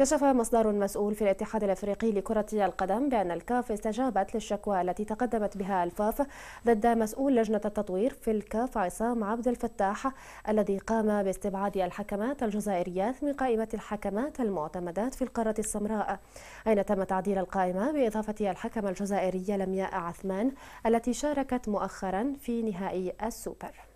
كشف مصدر مسؤول في الاتحاد الافريقي لكرة القدم بأن الكاف استجابت للشكوى التي تقدمت بها الفاف ضد مسؤول لجنة التطوير في الكاف عصام عبد الفتاح الذي قام باستبعاد الحكمات الجزائريات من قائمة الحكمات المعتمدات في القارة السمراء أين تم تعديل القائمة بإضافة الحكمة الجزائرية لمياء عثمان التي شاركت مؤخرا في نهائي السوبر